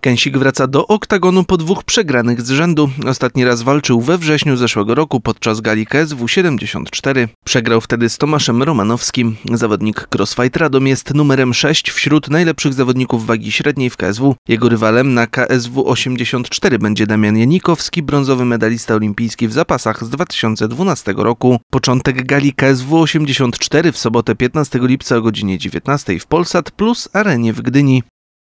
Kęsik wraca do oktagonu po dwóch przegranych z rzędu. Ostatni raz walczył we wrześniu zeszłego roku podczas gali KSW 74. Przegrał wtedy z Tomaszem Romanowskim. Zawodnik Crossfight Radom jest numerem 6 wśród najlepszych zawodników wagi średniej w KSW. Jego rywalem na KSW 84 będzie Damian Janikowski, brązowy medalista olimpijski w zapasach z 2012 roku. Początek gali KSW 84 w sobotę 15 lipca o godzinie 19 w Polsat plus Arenie w Gdyni.